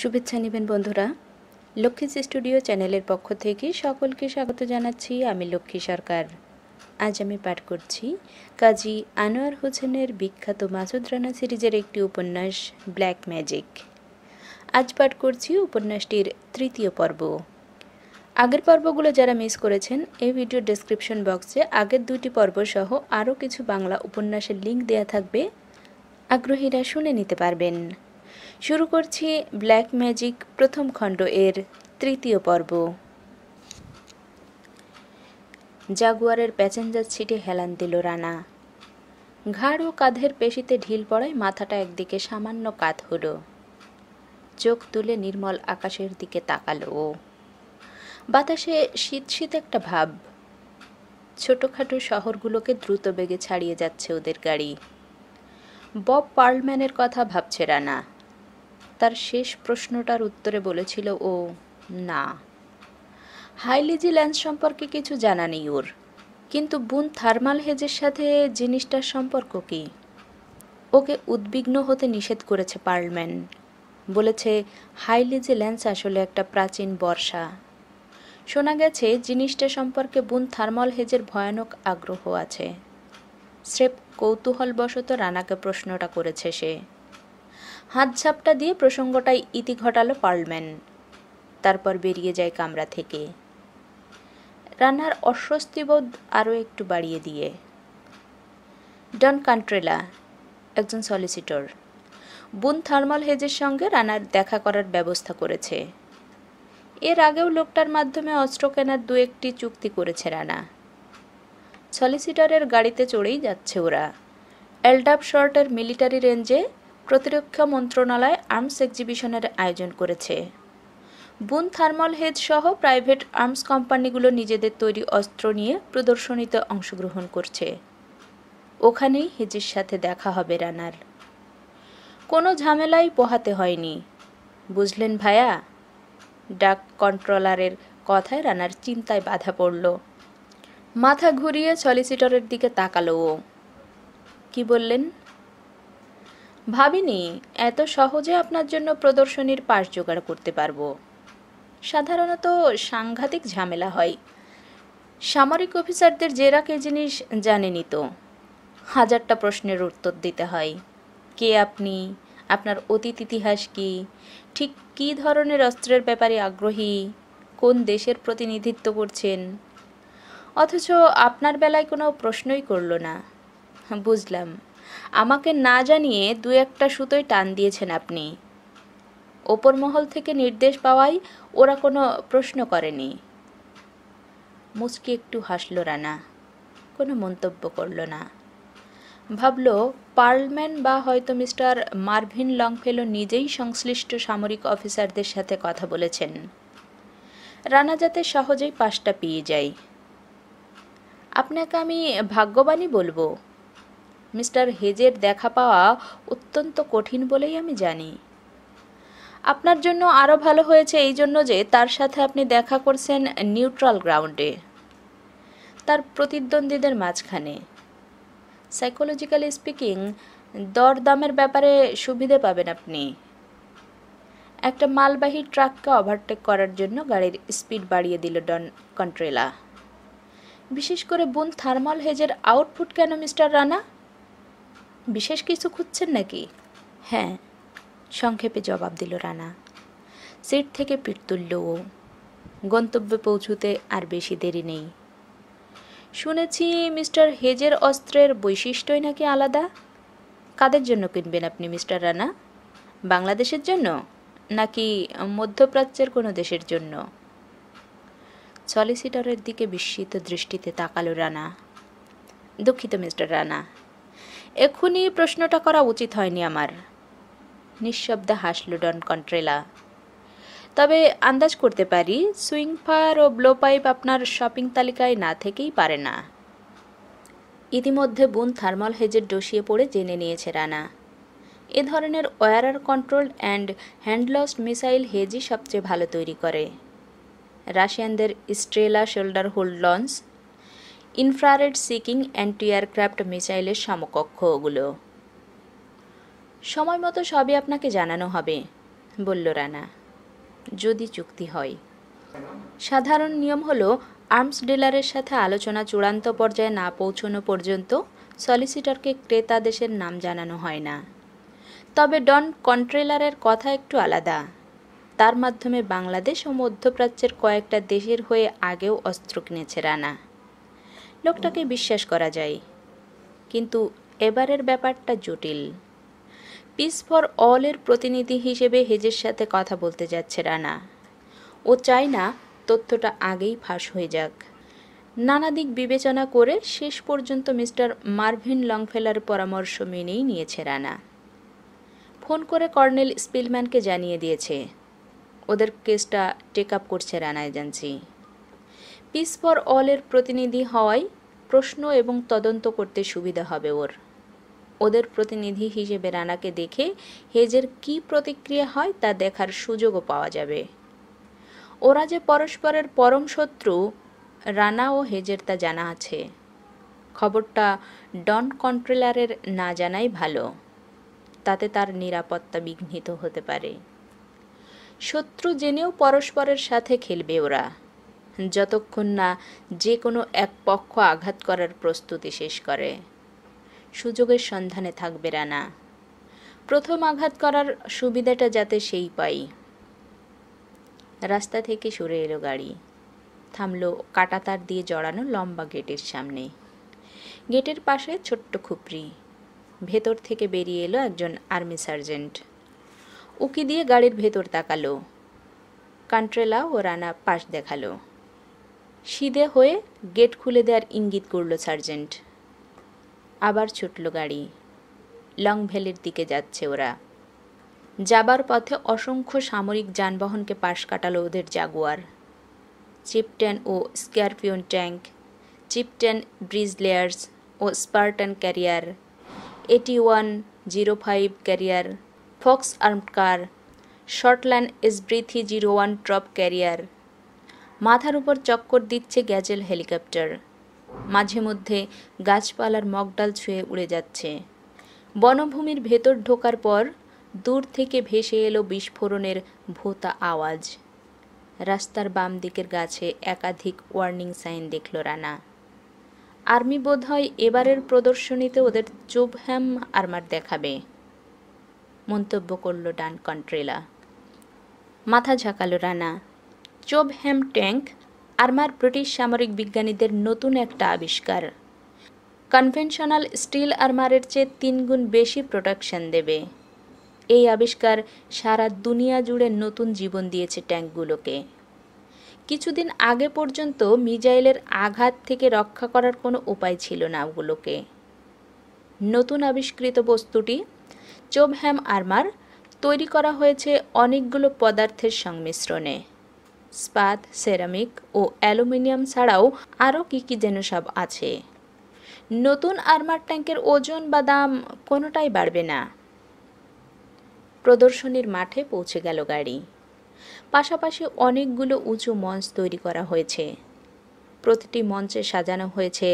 শুভেচ্ছা নেবেন বন্ধুরা লক্ষ্মীজ স্টুডিও চ্যানেলের পক্ষ থেকে সকলকে স্বাগত জানাচ্ছি আমি লক্ষ্মী সরকার আজ আমি পাঠ করছি কাজী আনোয়ার হোসেনের বিখ্যাত মাসুদ রানা সিরিজের একটি উপন্যাস ব্ল্যাক ম্যাজিক আজ পাঠ করছি উপন্যাসটির তৃতীয় পর্ব আগের পর্বগুলো যারা মিস করেছেন এই ভিডিও ডেসক্রিপশন বক্সে আগের দুটি পর্ব সহ আরও কিছু বাংলা উপন্যাসের লিঙ্ক দেয়া থাকবে আগ্রহীরা শুনে নিতে পারবেন শুরু করছি ব্ল্যাক ম্যাজিক প্রথম খণ্ড এর তৃতীয় পর্ব জাগুয়ারের প্যাসেঞ্জার সিটে হেলান দিল রানা ঘাড় ও কাঁধের পেশিতে ঢিল পড়ায় মাথাটা একদিকে সামান্য কাত হলো চোখ তুলে নির্মল আকাশের দিকে তাকালো ও বাতাসে শীত শীত একটা ভাব ছোটোখাটো শহরগুলোকে দ্রুত বেগে ছাড়িয়ে যাচ্ছে ওদের গাড়ি বব পার্লম্যানের কথা ভাবছে রানা তার শেষ প্রশ্নটার উত্তরে বলেছিল ও না হাইলিজি ল্যান্স সম্পর্কে কিছু জানা নেই ওর কিন্তু বুন থার্মাল হেজের সাথে জিনিসটার সম্পর্ক কি ওকে উদ্বিগ্ন হতে নিষেধ করেছে পার্লম্যান বলেছে হাইলিজি ল্যান্স আসলে একটা প্রাচীন বর্ষা শোনা গেছে জিনিসটা সম্পর্কে বুন থার্মাল হেজের ভয়ানক আগ্রহ আছে স্রেফ কৌতূহলবশত রানাকে প্রশ্নটা করেছে সে হাত ঝাপটা দিয়ে প্রসঙ্গটায় ইতি ঘটালো পার্লম্যান তারপর বেরিয়ে যায় কামরা থেকে রান্নার অস্বস্তিবোধ আরও একটু বাড়িয়ে দিয়ে ডন কান্ট্রেলা একজন সলিসিটর বুন থার্মাল হেজের সঙ্গে রানার দেখা করার ব্যবস্থা করেছে এর আগেও লোকটার মাধ্যমে অস্ত্র কেনার দু একটি চুক্তি করেছে রানা সলিসিটরের গাড়িতে চড়েই যাচ্ছে ওরা এলডাপ শর্টের মিলিটারি রেঞ্জে প্রতিরক্ষা মন্ত্রণালয় আর্মস এক্সিবিশনের আয়োজন করেছে বুন থার্মাল হেড সহ প্রাইভেট আর্মস কোম্পানিগুলো নিজেদের তৈরি অস্ত্র নিয়ে প্রদর্শনীতে অংশগ্রহণ করছে ওখানেই হেজের সাথে দেখা হবে রানার কোনো ঝামেলাই পোহাতে হয়নি বুঝলেন ভায়া ডাক কন্ট্রোলারের কথায় রানার চিন্তায় বাধা পড়ল মাথা ঘুরিয়ে সলিসিটরের দিকে তাকালো ও কি বললেন ভাবিনি এত সহজে আপনার জন্য প্রদর্শনীর পাশ জোগাড় করতে পারবো সাধারণত সাংঘাতিক ঝামেলা হয় সামরিক অফিসারদের জেরা কে জিনিস জানেনি তো হাজারটা প্রশ্নের উত্তর দিতে হয় কে আপনি আপনার অতীত ইতিহাস কি ঠিক কি ধরনের অস্ত্রের ব্যাপারে আগ্রহী কোন দেশের প্রতিনিধিত্ব করছেন অথচ আপনার বেলায় কোনো প্রশ্নই করল না বুঝলাম আমাকে না জানিয়ে দু একটা সুতোয় টান দিয়েছেন আপনি ওপর মহল থেকে নির্দেশ পাওয়াই ওরা কোনো প্রশ্ন করেনি মুচকি একটু হাসল রানা কোনো মন্তব্য করল না ভাবল পার্লম্যান বা হয়তো মিস্টার মার্ভিন লংফেলো নিজেই সংশ্লিষ্ট সামরিক অফিসারদের সাথে কথা বলেছেন রানা যাতে সহজেই পাশটা পেয়ে যায় আপনাকে আমি ভাগ্যবানই বলবো মিস্টার হেজের দেখা পাওয়া অত্যন্ত কঠিন বলেই আমি জানি আপনার জন্য আরও ভালো হয়েছে এই জন্য যে তার সাথে আপনি দেখা করছেন নিউট্রাল গ্রাউন্ডে তার প্রতিদ্বন্দ্বীদের মাঝখানে সাইকোলজিক্যালি স্পিকিং দরদামের ব্যাপারে সুবিধে পাবেন আপনি একটা মালবাহী ট্রাককে ওভারটেক করার জন্য গাড়ির স্পিড বাড়িয়ে দিল ডন কন্ট্রেলা বিশেষ করে বুন থার্মাল হেজের আউটপুট কেন মিস্টার রানা বিশেষ কিছু খুঁজছেন নাকি হ্যাঁ সংক্ষেপে জবাব দিল রানা সিট থেকে পিঠ তুলল ও গন্তব্যে পৌঁছুতে আর বেশি দেরি নেই শুনেছি মিস্টার হেজের অস্ত্রের বৈশিষ্ট্যই নাকি আলাদা কাদের জন্য কিনবেন আপনি মিস্টার রানা বাংলাদেশের জন্য নাকি মধ্যপ্রাচ্যের কোনো দেশের জন্য সলিসিটরের দিকে বিস্মিত দৃষ্টিতে তাকালো রানা দুঃখিত মিস্টার রানা এখনই প্রশ্নটা করা উচিত হয়নি আমার নিঃশব্দে হাসল ডন কন্ট্রেলা তবে আন্দাজ করতে পারি সুইং ফায়ার ও ব্লো পাইপ আপনার শপিং তালিকায় না থেকেই পারে না ইতিমধ্যে বুন থার্মাল হেজের ডসিয়ে পড়ে জেনে নিয়েছে রানা এ ধরনের ওয়ারার কন্ট্রোল অ্যান্ড হ্যান্ডলস্ট মিসাইল হেজই সবচেয়ে ভালো তৈরি করে রাশিয়ানদের Strela shoulder hold launch infrared seeking anti aircraft মিসাইলের সমকক্ষ ওগুলো সময় মতো সবই আপনাকে জানানো হবে বলল রানা যদি চুক্তি হয় সাধারণ নিয়ম হল আর্মস ডিলারের সাথে আলোচনা চূড়ান্ত পর্যায়ে না পৌঁছনো পর্যন্ত সলিসিটরকে ক্রেতা দেশের নাম জানানো হয় না তবে ডন কন্ট্রেলারের কথা একটু আলাদা তার মাধ্যমে বাংলাদেশ ও মধ্যপ্রাচ্যের কয়েকটা দেশের হয়ে আগেও অস্ত্র কিনেছে রানা লোকটাকে বিশ্বাস করা যায় কিন্তু এবারের ব্যাপারটা জটিল পিস ফর অলের প্রতিনিধি হিসেবে হেজের সাথে কথা বলতে যাচ্ছে রানা ও চায় না তথ্যটা আগেই ফাঁস হয়ে যাক নানা দিক বিবেচনা করে শেষ পর্যন্ত মিস্টার মার্ভিন লংফেলার পরামর্শ মেনেই নিয়েছে রানা ফোন করে কর্নেল স্পিলম্যানকে জানিয়ে দিয়েছে ওদের কেসটা টেক আপ করছে রানা এজেন্সি পিস ফর অলের প্রতিনিধি হওয়ায় প্রশ্ন এবং তদন্ত করতে সুবিধা হবে ওর ওদের প্রতিনিধি হিসেবে রানাকে দেখে হেজের কি প্রতিক্রিয়া হয় তা দেখার সুযোগও পাওয়া যাবে ওরা যে পরস্পরের পরম শত্রু রানা ও হেজের তা জানা আছে খবরটা ডন কন্ট্রোলারের না জানাই ভালো তাতে তার নিরাপত্তা বিঘ্নিত হতে পারে শত্রু জেনেও পরস্পরের সাথে খেলবে ওরা যতক্ষণ না যে কোনো এক পক্ষ আঘাত করার প্রস্তুতি শেষ করে সুযোগের সন্ধানে থাকবে রানা প্রথম আঘাত করার সুবিধাটা যাতে সেই পাই রাস্তা থেকে সরে এলো গাড়ি থামল কাটাতার দিয়ে জড়ানো লম্বা গেটের সামনে গেটের পাশে ছোট্ট খুপরি ভেতর থেকে বেরিয়ে এলো একজন আর্মি সার্জেন্ট উকি দিয়ে গাড়ির ভেতর তাকালো কান্ট্রেলা ও রানা পাশ দেখালো সিদে হয়ে গেট খুলে দেওয়ার ইঙ্গিত করল সার্জেন্ট আবার ছুটল গাড়ি লং ভ্যালির দিকে যাচ্ছে ওরা যাবার পথে অসংখ্য সামরিক যানবাহনকে পাশ কাটালো ওদের জাগুয়ার চিপটেন ও Scorpion tank Chieftain bridge layers ও Spartan carrier AT one zero five carrier Fox armoured car Shorland এসব্রি three zero one troop carrier মাথার উপর চক্কর দিচ্ছে গ্যাজেল হেলিকপ্টার মাঝে মধ্যে গাছপালার মগডাল ছুঁয়ে উড়ে যাচ্ছে বনভূমির ভেতর ঢোকার পর দূর থেকে ভেসে এলো বিস্ফোরণের ভোতা আওয়াজ রাস্তার বাম দিকের গাছে একাধিক ওয়ার্নিং সাইন দেখল রানা আর্মি বোধহয় এবারের প্রদর্শনীতে ওদের চুবহ্যাম আর্মার দেখাবে মন্তব্য করল ডান কন্ট্রেলা মাথা ঝাঁকালো Rana Chobham tank armour British সামরিক বিজ্ঞানীদের নতুন একটা আবিষ্কার কনভেনশনাল স্টিল আর্মারের চেয়ে তিনগুণ বেশি প্রোটেকশন দেবে এই আবিষ্কার সারা দুনিয়া জুড়ে নতুন জীবন দিয়েছে ট্যাঙ্কগুলোকে কিছুদিন আগে পর্যন্ত মিজাইলের আঘাত থেকে রক্ষা করার কোনো উপায় ছিল না ওগুলোকে নতুন আবিষ্কৃত বস্তুটি চোবহ্যাম আর্মার তৈরি করা হয়েছে অনেকগুলো পদার্থের সংমিশ্রণে স্পাত সেরামিক ও অ্যালুমিনিয়াম ছাড়াও আরও কী কী যেন সব আছে নতুন আর্মার ট্যাঙ্কের ওজন বা দাম কোনোটাই বাড়বে না প্রদর্শনীর মাঠে পৌঁছে গেল গাড়ি পাশাপাশি অনেকগুলো উঁচু মঞ্চ তৈরি করা হয়েছে প্রতিটি মঞ্চে সাজানো হয়েছে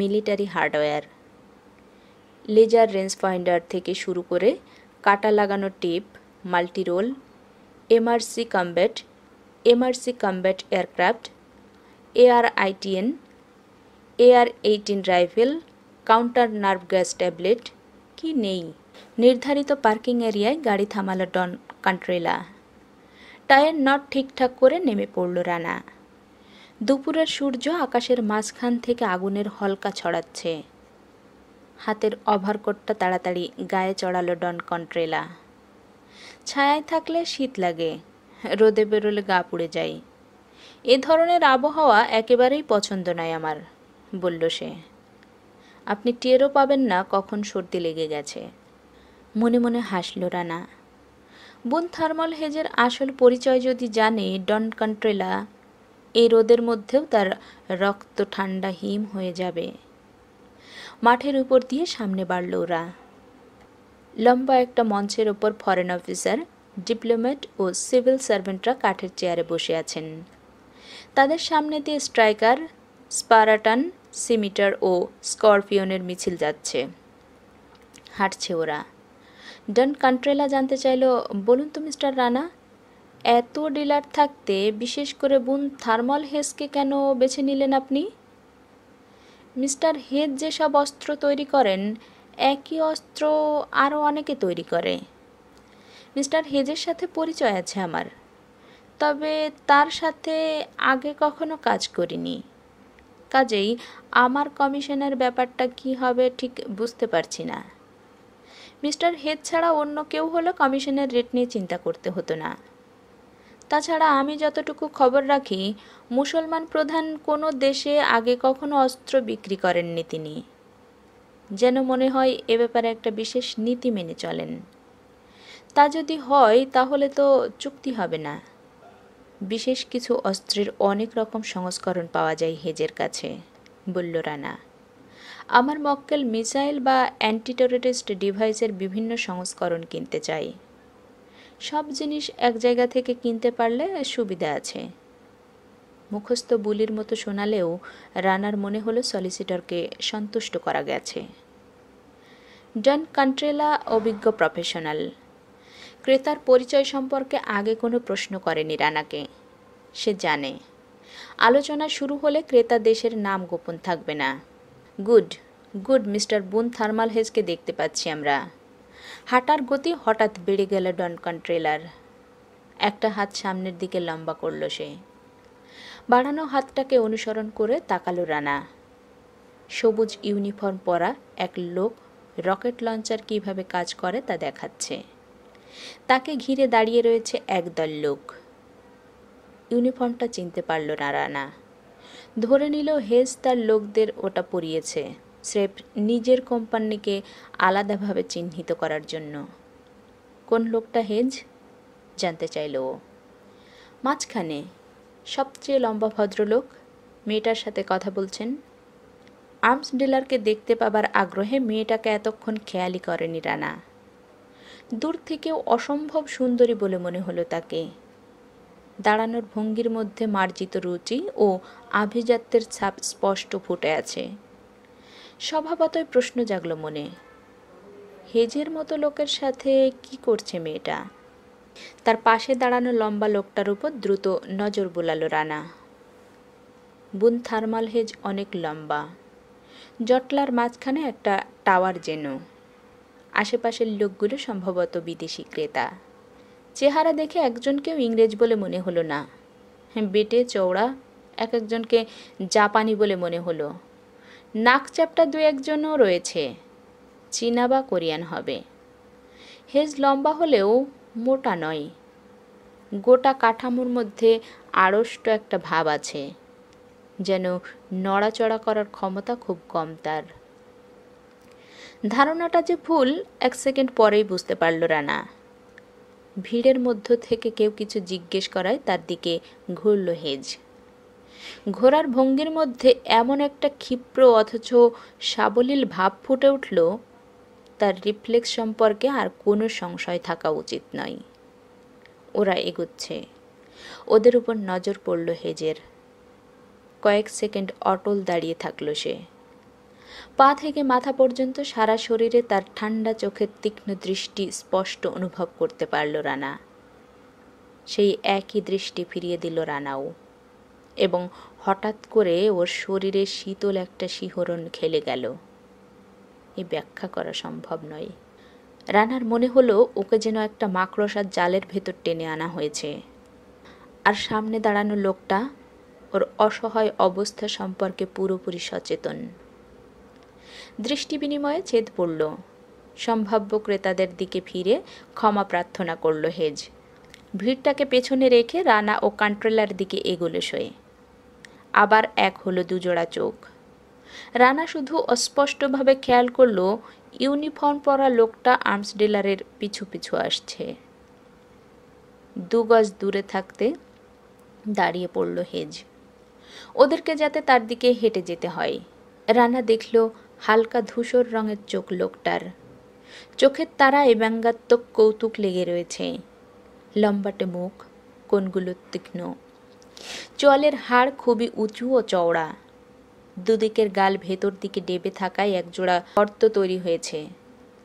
military hardware laser range finder থেকে শুরু করে কাটা লাগানো টিপ multirole MRC combat MRC combat aircraft AR আইটিএন AR eighteen rifle counter nerve gas tablet কি নেই নির্ধারিত পার্কিং এরিয়ায় গাড়ি থামালো ডন কান্ট্রেলা টায়ার নট ঠিকঠাক করে নেমে পড়ল রানা দুপুরের সূর্য আকাশের মাঝখান থেকে আগুনের হলকা ছড়াচ্ছে হাতের ওভারকোটটা তাড়াতাড়ি গায়ে চড়ালো ডন কন্ট্রেলা ছায়ায় থাকলে শীত লাগে রোদে বেরোলে গা পুড়ে যাই এ ধরনের আবহাওয়া একেবারেই পছন্দ নয় আমার বলল সে আপনি টেরও পাবেন না কখন সর্দি লেগে গেছে মনে মনে হাসল রানা বোন থার্মাল হেজের আসল পরিচয় যদি জানে ডন কন্ট্রেলা এই রোদের মধ্যেও তার রক্ত ঠান্ডা হিম হয়ে যাবে মাঠের উপর দিয়ে সামনে বাড়ল ওরা লম্বা একটা মঞ্চের ওপর ফরেন অফিসার ডিপ্লোম্যাট ও সিভিল সার্ভেন্টরা কাঠের চেয়ারে বসে আছেন তাদের সামনে দিয়ে স্ট্রাইকার স্পারাটান সিমিটার ও স্করপিওনের মিছিল যাচ্ছে হাঁটছে ওরা ডন কান্ট্রেলা জানতে চাইল বলুন তো মিস্টার রানা এত ডিলার থাকতে বিশেষ করে বুন থার্মাল হেজকে কেন বেছে নিলেন আপনি মিস্টার হেজ যেসব অস্ত্র তৈরি করেন একই অস্ত্র আরও অনেকে তৈরি করে মিস্টার হেজের সাথে পরিচয় আছে আমার তবে তার সাথে আগে কখনো কাজ করিনি কাজেই আমার কমিশনের ব্যাপারটা কি হবে ঠিক বুঝতে পারছি না মিস্টার হেজ ছাড়া অন্য কেউ হলে কমিশনের রেট নিয়ে চিন্তা করতে হতো না তাছাড়া আমি যতটুকু খবর রাখি মুসলমান প্রধান কোনো দেশে আগে কখনো অস্ত্র বিক্রি করেননি তিনি যেন মনে হয় এ ব্যাপারে একটা বিশেষ নীতি মেনে চলেন তা যদি হয় তাহলে তো চুক্তি হবে না বিশেষ কিছু অস্ত্রের অনেক রকম সংস্করণ পাওয়া যায় হেজের কাছে বলল রানা আমার মক্কেল মিসাইল বা অ্যান্টিটেরোরিস্ট ডিভাইসের বিভিন্ন সংস্করণ কিনতে চাই সব জিনিস এক জায়গা থেকে কিনতে পারলে সুবিধা আছে মুখস্থ বুলির মতো শোনালেও রানার মনে হলো সলিসিটরকে সন্তুষ্ট করা গেছে ডন কান্ট্রেলা অভিজ্ঞ প্রফেশনাল ক্রেতার পরিচয় সম্পর্কে আগে কোনো প্রশ্ন করেনি রানাকে সে জানে আলোচনা শুরু হলে ক্রেতা দেশের নাম গোপন থাকবে না good good mister Boone thermal হেজকে দেখতে পাচ্ছি আমরা হাঁটার গতি হঠাৎ বেড়ে গেল ডনকন ট্রেলার একটা হাত সামনের দিকে লম্বা করল সে বাড়ানো হাতটাকে অনুসরণ করে তাকালো রানা সবুজ ইউনিফর্ম পরা এক লোক রকেট লঞ্চার কিভাবে কাজ করে তা দেখাচ্ছে তাকে ঘিরে দাঁড়িয়ে রয়েছে একদল লোক ইউনিফর্মটা চিনতে পারল না রানা ধরে নিল হেজ তার লোকদের ওটা পরিয়েছে স্রেফ নিজের কোম্পানিকে আলাদাভাবে চিহ্নিত করার জন্য কোন লোকটা হেজ জানতে চাইল ও মাঝখানে সবচেয়ে লম্বা ভদ্রলোক মেয়েটার সাথে কথা বলছেন আর্মস ডিলারকে দেখতে পাবার আগ্রহে মেয়েটাকে এতক্ষণ খেয়ালি করেনি রানা দূর থেকেও অসম্ভব সুন্দরী বলে মনে হলো তাকে দাঁড়ানোর ভঙ্গির মধ্যে মার্জিত রুচি ও আভিজাত্যের ছাপ স্পষ্ট ফুটে আছে স্বভাবতই প্রশ্ন জাগল মনে হেজের মতো লোকের সাথে কি করছে মেয়েটা তার পাশে দাঁড়ানো লম্বা লোকটার উপর দ্রুত নজর বোলালো রানা বুন থার্মাল হেজ অনেক লম্বা জটলার মাঝখানে একটা টাওয়ার যেন আশেপাশের লোকগুলো সম্ভবত বিদেশি ক্রেতা চেহারা দেখে একজনকেও ইংরেজ বলে মনে হলো না বেটে চওড়া এক একজনকে জাপানি বলে মনে হলো নাক চ্যাপটা দু একজনও রয়েছে চীনা বা কোরিয়ান হবে হেজ লম্বা হলেও মোটা নয় গোটা কাঠামোর মধ্যে আড়ষ্ট একটা ভাব আছে যেন নড়াচড়া করার ক্ষমতা খুব কম তার ধারণাটা যে ভুল এক সেকেন্ড পরেই বুঝতে পারল রানা ভিড়ের মধ্য থেকে কেউ কিছু জিজ্ঞেস করায় তার দিকে ঘুরল হেজ ঘোড়ার ভঙ্গির মধ্যে এমন একটা ক্ষিপ্র অথচ সাবলীল ভাব ফুটে উঠল তার রিফ্লেক্স সম্পর্কে আর কোনো সংশয় থাকা উচিত নয় ওরা এগুচ্ছে ওদের উপর নজর পড়ল হেজের কয়েক সেকেন্ড অটল দাঁড়িয়ে থাকলো সে পা থেকে মাথা পর্যন্ত সারা শরীরে তার ঠান্ডা চোখের তীক্ষ্ণ দৃষ্টি স্পষ্ট অনুভব করতে পারল রানা সেই একই দৃষ্টি ফিরিয়ে দিল রানাও এবং হঠাৎ করে ওর শরীরে শীতল একটা শিহরণ খেলে গেল এ ব্যাখ্যা করা সম্ভব নয় রানার মনে হলো ওকে যেন একটা মাকড়সার জালের ভেতর টেনে আনা হয়েছে আর সামনে দাঁড়ানো লোকটা ওর অসহায় অবস্থা সম্পর্কে পুরোপুরি সচেতন দৃষ্টি বিনিময়ে ছেদ পড়ল সম্ভাব্য ক্রেতাদের দিকে ফিরে ক্ষমা প্রার্থনা করল হেজ ভিড়টাকে পেছনে রেখে রানা ও কান্ট্রেলার দিকে এগোলে শোয়ে আবার এক হলো দুজোড়া চোখ রানা শুধু অস্পষ্টভাবে খেয়াল করল ইউনিফর্ম পরা লোকটা আর্মস ডিলারের পিছু পিছু আসছে দু গজ দূরে থাকতে দাঁড়িয়ে পড়ল হেজ ওদেরকে যাতে তার দিকে হেঁটে যেতে হয় রানা দেখল হালকা ধূসর রঙের চোখ লোকটার চোখের এ ব্যঙ্গাত্মক কৌতুক লেগে রয়েছে লম্বাটে মুখ কোনগুলো তীক্ষ্ণ চোয়ালের হাড় খুবই উঁচু ও চওড়া দুদিকের গাল ভেতর দিকে ডেবে থাকায় একজোড়া গর্ত তৈরি হয়েছে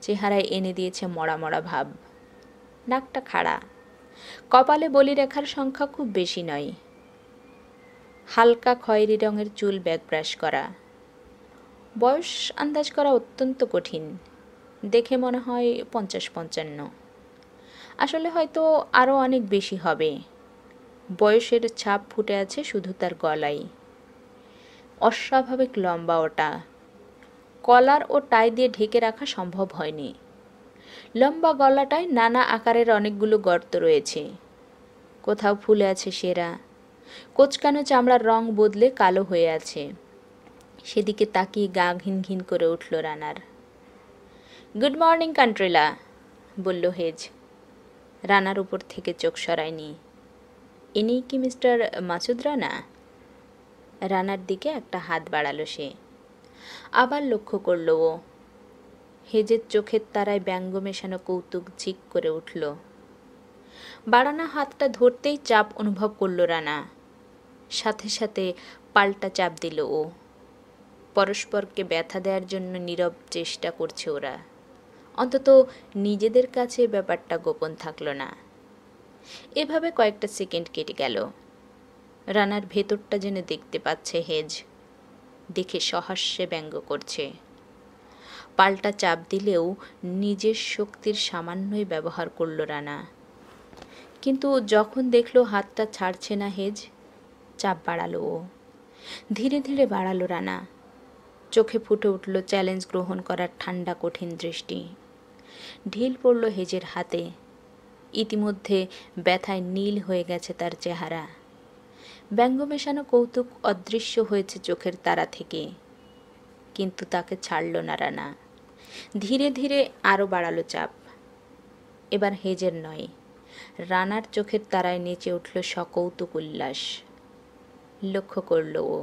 চেহারায় এনে দিয়েছে মরা মরা ভাব নাকটা খাড়া কপালে বলি রেখার সংখ্যা খুব বেশি নয় হালকা খয়েরি রঙের চুল ব্যাগ ব্রাশ করা বয়স আন্দাজ করা অত্যন্ত কঠিন দেখে মনে হয় পঞ্চাশ পঞ্চান্ন আসলে হয়তো আরও অনেক বেশি হবে বয়সের ছাপ ফুটে আছে শুধু তার গলায় অস্বাভাবিক লম্বা ওটা কলার ও টাই দিয়ে ঢেকে রাখা সম্ভব হয়নি লম্বা গলাটায় নানা আকারের অনেকগুলো গর্ত রয়েছে কোথাও ফুলে আছে সেরা কোচকানো চামড়ার রং বদলে কালো হয়ে আছে সেদিকে তাকিয়ে গা ঘিন ঘিন করে উঠল রানার গুড মর্নিং কান্ট্রিলা বলল হেজ রানার উপর থেকে চোখ সরায়নি ইনি কি মিস্টার মাসুদ রানা রানার দিকে একটা হাত বাড়ালো সে আবার লক্ষ্য করল ও হেজের চোখের তারায় ব্যঙ্গ মেশানো কৌতুক ঝিক করে উঠল বাড়ানো হাতটা ধরতেই চাপ অনুভব করল রানা সাথে সাথে পাল্টা চাপ দিল ও পরস্পরকে ব্যথা দেওয়ার জন্য নীরব চেষ্টা করছে ওরা অন্তত নিজেদের কাছে ব্যাপারটা গোপন থাকল না এভাবে কয়েকটা সেকেন্ড কেটে গেল রানার ভেতরটা যেন দেখতে পাচ্ছে হেজ দেখে সহাস্যে ব্যঙ্গ করছে পাল্টা চাপ দিলেও নিজের শক্তির সামান্যই ব্যবহার করল রানা কিন্তু যখন দেখল হাতটা ছাড়ছে না হেজ চাপ বাড়ালো ও ধীরে ধীরে বাড়ালো রানা চোখে ফুটে উঠল চ্যালেঞ্জ গ্রহণ করার ঠান্ডা কঠিন দৃষ্টি ঢিল পড়ল হেজের হাতে ইতিমধ্যে ব্যথায় নীল হয়ে গেছে তার চেহারা ব্যঙ্গ মেশানো কৌতুক অদৃশ্য হয়েছে চোখের তারা থেকে কিন্তু তাকে ছাড়ল না রানা ধীরে ধীরে আরও বাড়ালো চাপ এবার হেজের নয় রানার চোখের তারায় নেচে উঠল সকৌতুক উল্লাস লক্ষ্য করল ও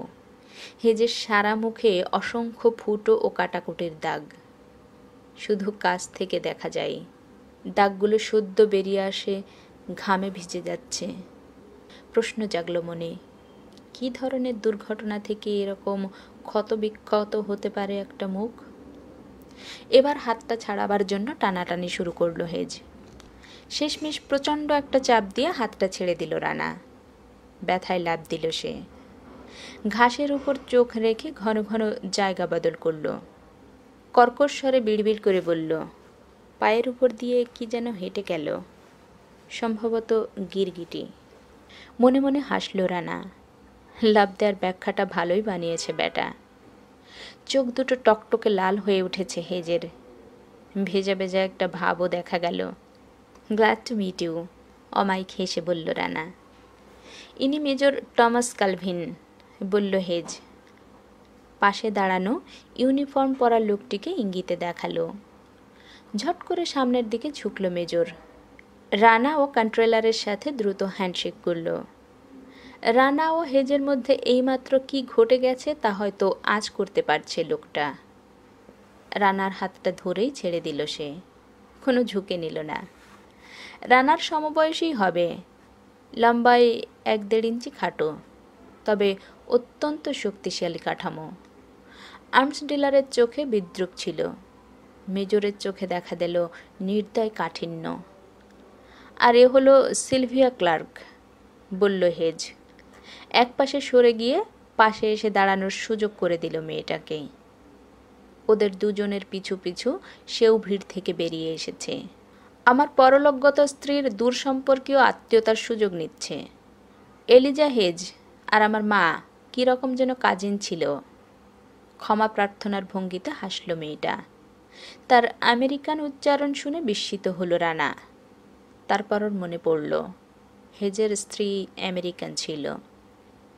হেজের সারা মুখে অসংখ্য ফুটো ও কাটাকুটির দাগ শুধু কাছ থেকে দেখা যায় দাগগুলো সদ্য বেরিয়ে আসে ঘামে ভিজে যাচ্ছে প্রশ্ন জাগল মনে কি ধরনের দুর্ঘটনা থেকে এরকম ক্ষতবিক্ষত হতে পারে একটা মুখ এবার হাতটা ছাড়াবার জন্য টানাটানি শুরু করলো হেজ শেষমেশ প্রচণ্ড একটা চাপ দিয়ে হাতটা ছেড়ে দিল রানা ব্যথায় লাভ দিল সে ঘাসের উপর চোখ রেখে ঘন ঘন জায়গা বদল করল কর্কশ স্বরে বিড়বিড় করে বলল পায়ের উপর দিয়ে কি যেন হেঁটে গেল সম্ভবত গিরগিটি মনে মনে হাসল রানা লাভ দেওয়ার ব্যাখ্যাটা ভালোই বানিয়েছে বেটা চোখ দুটো টকটকে লাল হয়ে উঠেছে হেজের ভেজা ভেজা একটা ভাবও দেখা গেল গ্ল্যাড টু মিট ইউ অমাইক হেসে বলল রানা ইনি মেজর টমাস কালভিন বলল হেজ পাশে দাঁড়ানো ইউনিফর্ম পরা লোকটিকে ইঙ্গিতে দেখালো ঝট করে সামনের দিকে ঝুঁকল মেজর রানা ও কন্ট্রোলারের সাথে দ্রুত হ্যান্ডশেক করল রানা ও হেজের মধ্যে এইমাত্র কি ঘটে গেছে তা হয়তো আজ করতে পারছে লোকটা রানার হাতটা ধরেই ছেড়ে দিল সে কোনো ঝুঁকে নিল না রানার সমবয়সী হবে লম্বায় এক দেড় ইঞ্চি খাটো তবে অত্যন্ত শক্তিশালী কাঠামো আর্মস ডিলারের চোখে বিদ্রুপ ছিল মেজরের চোখে দেখা দিল নির্দয় কাঠিন্য আর এ হলো সিলভিয়া ক্লার্ক বলল হেজ এক পাশে সরে গিয়ে পাশে এসে দাঁড়ানোর সুযোগ করে দিল মেয়েটাকে ওদের দুজনের পিছু পিছু সেও ভিড় থেকে বেরিয়ে এসেছে আমার পরলোকগত স্ত্রীর দূর সম্পর্কীয় আত্মীয়তার সুযোগ নিচ্ছে এলিজা হেজ আর আমার মা কীরকম যেন কাজিন ছিল ক্ষমা প্রার্থনার ভঙ্গিতে হাসল মেয়েটা তার আমেরিকান উচ্চারণ শুনে বিস্মিত হলো রানা তারপর ওর মনে পড়ল হেজের স্ত্রী আমেরিকান ছিল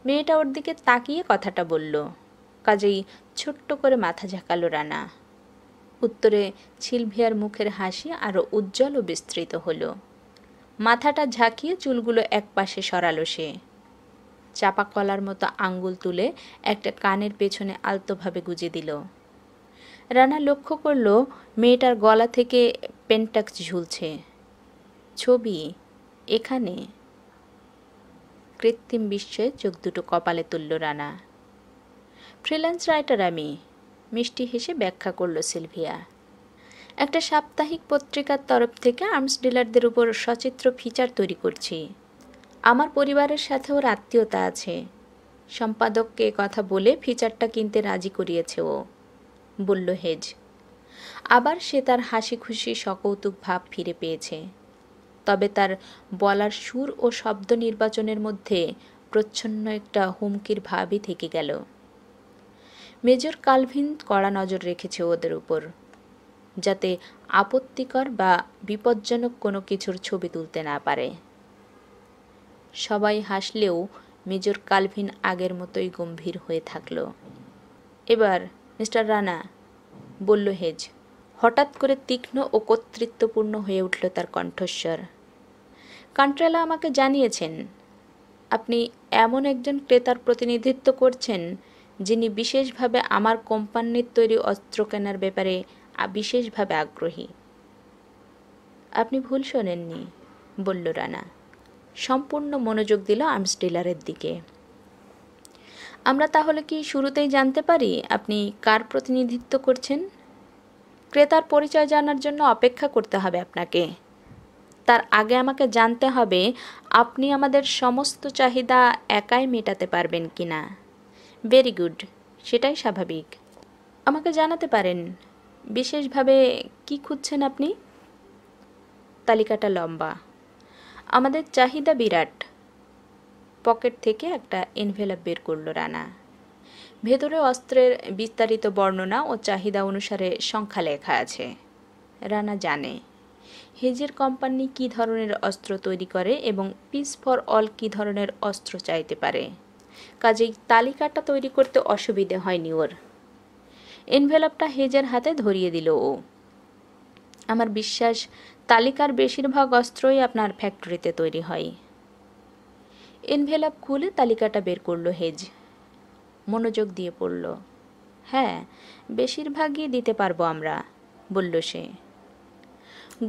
মেয়েটা ওর দিকে তাকিয়ে কথাটা বলল কাজেই ছোট্ট করে মাথা ঝাঁকালো রানা উত্তরে ছিলভিয়ার মুখের হাসি আরও উজ্জ্বল ও বিস্তৃত হলো মাথাটা ঝাঁকিয়ে চুলগুলো একপাশে সরালো সে চাপা কলার মতো আঙ্গুল তুলে একটা কানের পেছনে আলতোভাবে গুজে দিল রানা লক্ষ্য করল মেয়েটার গলা থেকে পেন্টাক ঝুলছে ছবি এখানে কৃত্রিম বিশ্বে চোখ দুটো কপালে তুলল রানা ফ্রিল্যান্স রাইটার আমি মিষ্টি হেসে ব্যাখ্যা করল সিলভিয়া একটা সাপ্তাহিক পত্রিকার তরফ থেকে আর্মস ডিলারদের উপর সচিত্র ফিচার তৈরি করছি আমার পরিবারের সাথে ওর আত্মীয়তা আছে সম্পাদককে কথা বলে ফিচারটা কিনতে রাজি করিয়েছে ও বলল হেজ আবার সে তার হাসি খুশি সকৌতুক ভাব ফিরে পেয়েছে তবে তার বলার সুর ও শব্দ নির্বাচনের মধ্যে প্রচ্ছন্ন একটা হুমকির ভাবই থেকে গেল মেজর কালভিন কড়া নজর রেখেছে ওদের উপর যাতে আপত্তিকর বা বিপজ্জনক কোনো কিছুর ছবি তুলতে না পারে সবাই হাসলেও মেজর কালভিন আগের মতোই গম্ভীর হয়ে থাকল এবার মিস্টার রানা বলল হেজ হঠাৎ করে তীক্ষ্ণ ও কর্তৃত্বপূর্ণ হয়ে উঠল তার কণ্ঠস্বর কান্ট্রেলা আমাকে জানিয়েছেন আপনি এমন একজন ক্রেতার প্রতিনিধিত্ব করছেন যিনি বিশেষভাবে আমার কোম্পানির তৈরি অস্ত্র কেনার ব্যাপারে বিশেষভাবে আগ্রহী আপনি ভুল শোনেননি বলল রানা সম্পূর্ণ মনোযোগ দিল আর্মস ডিলারের দিকে আমরা তাহলে কি শুরুতেই জানতে পারি আপনি কার প্রতিনিধিত্ব করছেন ক্রেতার পরিচয় জানার জন্য অপেক্ষা করতে হবে আপনাকে তার আগে আমাকে জানতে হবে আপনি আমাদের সমস্ত চাহিদা একাই মেটাতে পারবেন কি না ভেরি গুড সেটাই স্বাভাবিক আমাকে জানাতে পারেন বিশেষভাবে কি খুঁজছেন আপনি তালিকাটা লম্বা আমাদের চাহিদা বিরাট পকেট থেকে একটা এনভেলপ বের করল রানা ভেতরে অস্ত্রের বিস্তারিত বর্ণনা ও চাহিদা অনুসারে সংখ্যা লেখা আছে রানা জানে হেজের কোম্পানি কি ধরনের অস্ত্র তৈরি করে এবং পিস ফর অল কি ধরনের অস্ত্র চাইতে পারে কাজেই তালিকাটা তৈরি করতে অসুবিধে হয়নি ওর এনভেলপটা হেজের হাতে ধরিয়ে দিল ও আমার বিশ্বাস তালিকার বেশিরভাগ অস্ত্রই আপনার ফ্যাক্টরিতে তৈরি হয় এনভেলাপ খুলে তালিকাটা বের করল হেজ মনোযোগ দিয়ে পড়ল হ্যাঁ বেশিরভাগই দিতে পারবো আমরা বলল সে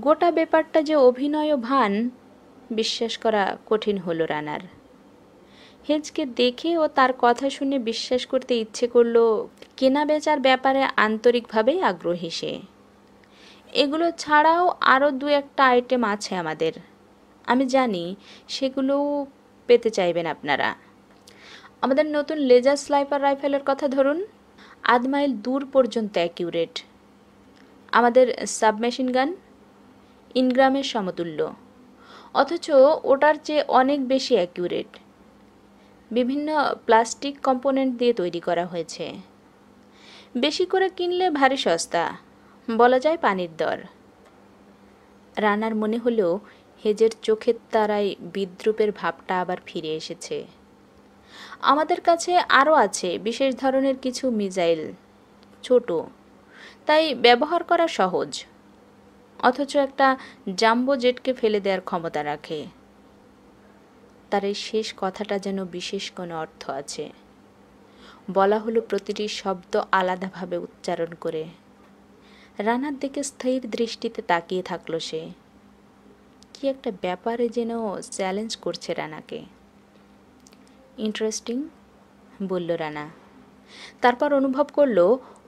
গোটা ব্যাপারটা যে অভিনয় ভান বিশ্বাস করা কঠিন হল রানার হেজকে দেখে ও তার কথা শুনে বিশ্বাস করতে ইচ্ছে করল কেনা বেচার ব্যাপারে আন্তরিকভাবেই আগ্রহী সে এগুলো ছাড়াও আরও দু একটা আইটেম আছে আমাদের আমি জানি সেগুলোও পেতে চাইবেন আপনারা আমাদের নতুন লেজার স্লাইপার রাইফেলের কথা ধরুন আধ মাইল দূর পর্যন্ত অ্যাকিউরেট আমাদের সাবমেশিন গান ইনগ্রামের সমতুল্য অথচ ওটার চেয়ে অনেক বেশি অ্যাকিউরেট বিভিন্ন প্লাস্টিক কম্পোনেন্ট দিয়ে তৈরি করা হয়েছে বেশি করে কিনলে ভারী সস্তা বলা যায় পানির দর রানার মনে হলো হেজের চোখের তারায় বিদ্রুপের ভাবটা আবার ফিরে এসেছে আমাদের কাছে আরও আছে বিশেষ ধরনের কিছু মিজাইল ছোট তাই ব্যবহার করা সহজ অথচ একটা জাম্বো জেটকে ফেলে দেওয়ার ক্ষমতা রাখে তার এই শেষ কথাটা যেন বিশেষ কোনো অর্থ আছে বলা হলো প্রতিটি শব্দ আলাদাভাবে উচ্চারণ করে রানার দিকে স্থির দৃষ্টিতে তাকিয়ে থাকলো সে কি একটা ব্যাপারে যেন চ্যালেঞ্জ করছে রানাকে ইন্টারেস্টিং বলল রানা তারপর অনুভব করল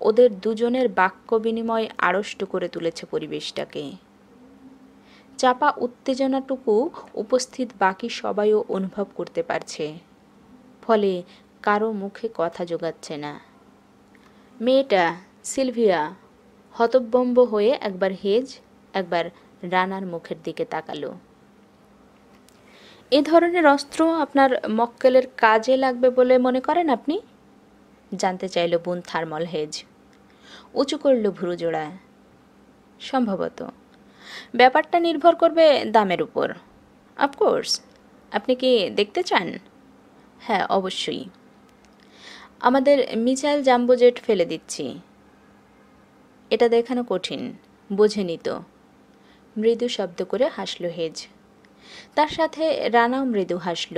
ওদের দুজনের বাক্য বিনিময় আড়ষ্ট করে তুলেছে পরিবেশটাকে চাপা উত্তেজনাটুকু উপস্থিত বাকি সবাইও অনুভব করতে পারছে ফলে কারো মুখে কথা জোগাচ্ছে না মেয়েটা সিলভিয়া হতভম্ব হয়ে একবার হেজ একবার রানার মুখের দিকে তাকালো এ ধরনের অস্ত্র আপনার মক্কেলের কাজে লাগবে বলে মনে করেন আপনি জানতে চাইল বুন থার্মল হেজ উঁচু করল ভুরুজোড়া সম্ভবত ব্যাপারটা নির্ভর করবে দামের উপর অফকোর্স আপনি কি দেখতে চান হ্যাঁ অবশ্যই আমাদের মিসাইল জাম্বোজেট ফেলে দিচ্ছি এটা দেখানো কঠিন বোঝে নিত মৃদু শব্দ করে হাসল হেজ তার সাথে রানাও মৃদু হাসল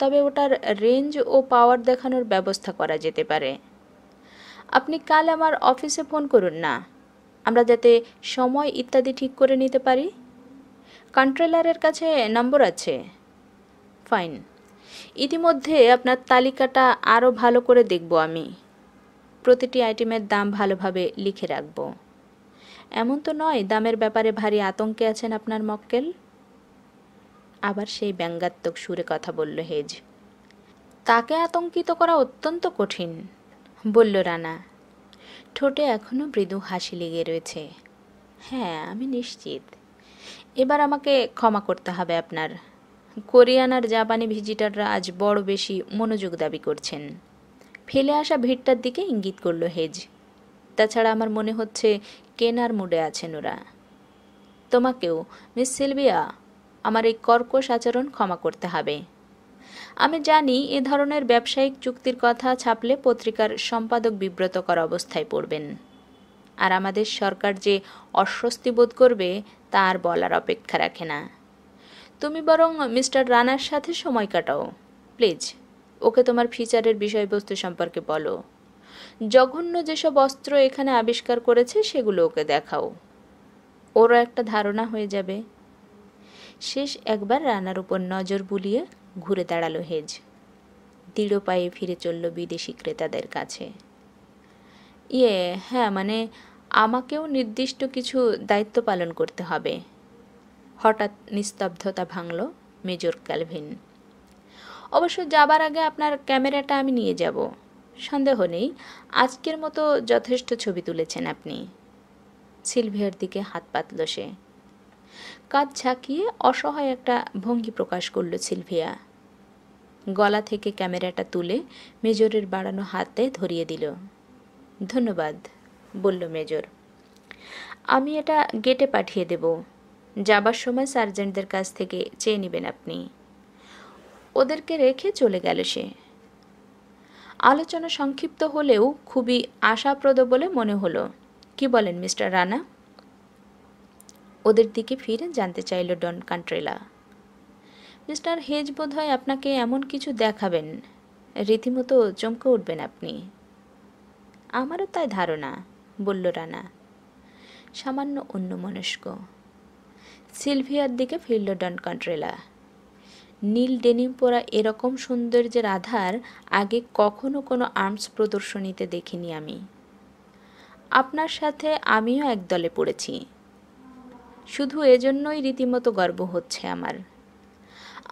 তবে ওটার রেঞ্জ ও পাওয়ার দেখানোর ব্যবস্থা করা যেতে পারে আপনি কাল আমার অফিসে ফোন করুন না আমরা যাতে সময় ইত্যাদি ঠিক করে নিতে পারি কন্ট্রোলারের কাছে নম্বর আছে ফাইন ইতিমধ্যে আপনার তালিকাটা আরও ভালো করে দেখব আমি প্রতিটি আইটেমের দাম ভালোভাবে লিখে রাখব এমন তো নয় দামের ব্যাপারে ভারী আতঙ্কে আছেন আপনার মক্কেল আবার সেই ব্যঙ্গাত্মক সুরে কথা বলল হেজ তাকে আতঙ্কিত করা অত্যন্ত কঠিন বলল রানা ঠোঁটে এখনও মৃদু হাসি লেগে রয়েছে হ্যাঁ আমি নিশ্চিত এবার আমাকে ক্ষমা করতে হবে আপনার কোরিয়ানার জাপানি ভিজিটাররা আজ বড় বেশি মনোযোগ দাবি করছেন ফেলে আসা ভিড়টার দিকে ইঙ্গিত করল হেজ তাছাড়া আমার মনে হচ্ছে কেনার মুডে আছেন ওরা তোমাকেও মিস সিলভিয়া আমার এই কর্কশ আচরণ ক্ষমা করতে হবে আমি জানি এ ধরনের ব্যবসায়িক চুক্তির কথা ছাপলে পত্রিকার সম্পাদক বিব্রতকর অবস্থায় পড়বেন আর আমাদের সরকার যে অস্বস্তি বোধ করবে তার বলার অপেক্ষা রাখে না তুমি বরং মিস্টার রানার সাথে সময় কাটাও প্লিজ ওকে তোমার ফিচারের বিষয়বস্তু সম্পর্কে বলো জঘন্য যেসব অস্ত্র এখানে আবিষ্কার করেছে সেগুলো ওকে দেখাও ওরও একটা ধারণা হয়ে যাবে শেষ একবার রানার উপর নজর বুলিয়ে ঘুরে দাঁড়ালো হেজ দৃঢ় পায়ে ফিরে চলল বিদেশি ক্রেতাদের কাছে ইয়ে হ্যাঁ মানে আমাকেও নির্দিষ্ট কিছু দায়িত্ব পালন করতে হবে হঠাৎ নিস্তব্ধতা ভাঙল মেজর ক্যালভিন অবশ্য যাবার আগে আপনার ক্যামেরাটা আমি নিয়ে যাব সন্দেহ নেই আজকের মতো যথেষ্ট ছবি তুলেছেন আপনি সিলভিয়ার দিকে হাত পাতল সে কাজ ঝাঁকিয়ে অসহায় একটা ভঙ্গি প্রকাশ করল সিলভিয়া গলা থেকে ক্যামেরাটা তুলে মেজরের বাড়ানো হাতে ধরিয়ে দিল ধন্যবাদ বলল মেজর আমি এটা গেটে পাঠিয়ে দেব যাবার সময় সার্জেন্টদের কাছ থেকে চেয়ে নেবেন আপনি ওদেরকে রেখে চলে গেল সে আলোচনা সংক্ষিপ্ত হলেও খুবই আশাপ্রদ বলে মনে হলো কি বলেন মিস্টার রানা ওদের দিকে ফিরে জানতে চাইল ডন কান্ট্রেলা মিস্টার হেজ বোধ হয় আপনাকে এমন কিছু দেখাবেন রীতিমতো চমকে উঠবেন আপনি আমারও তাই ধারণা বলল রানা সামান্য অন্যমনস্ক সিলভিয়ার দিকে ফিরল ডন কান্ট্রেলা নীল ডেনিম পরা এরকম সৌন্দর্যের আধার আগে কখনো কোনো আর্মস প্রদর্শনীতে দেখিনি আমি আপনার সাথে আমিও একদলে পড়েছি শুধু এজন্যই রীতিমতো গর্ব হচ্ছে আমার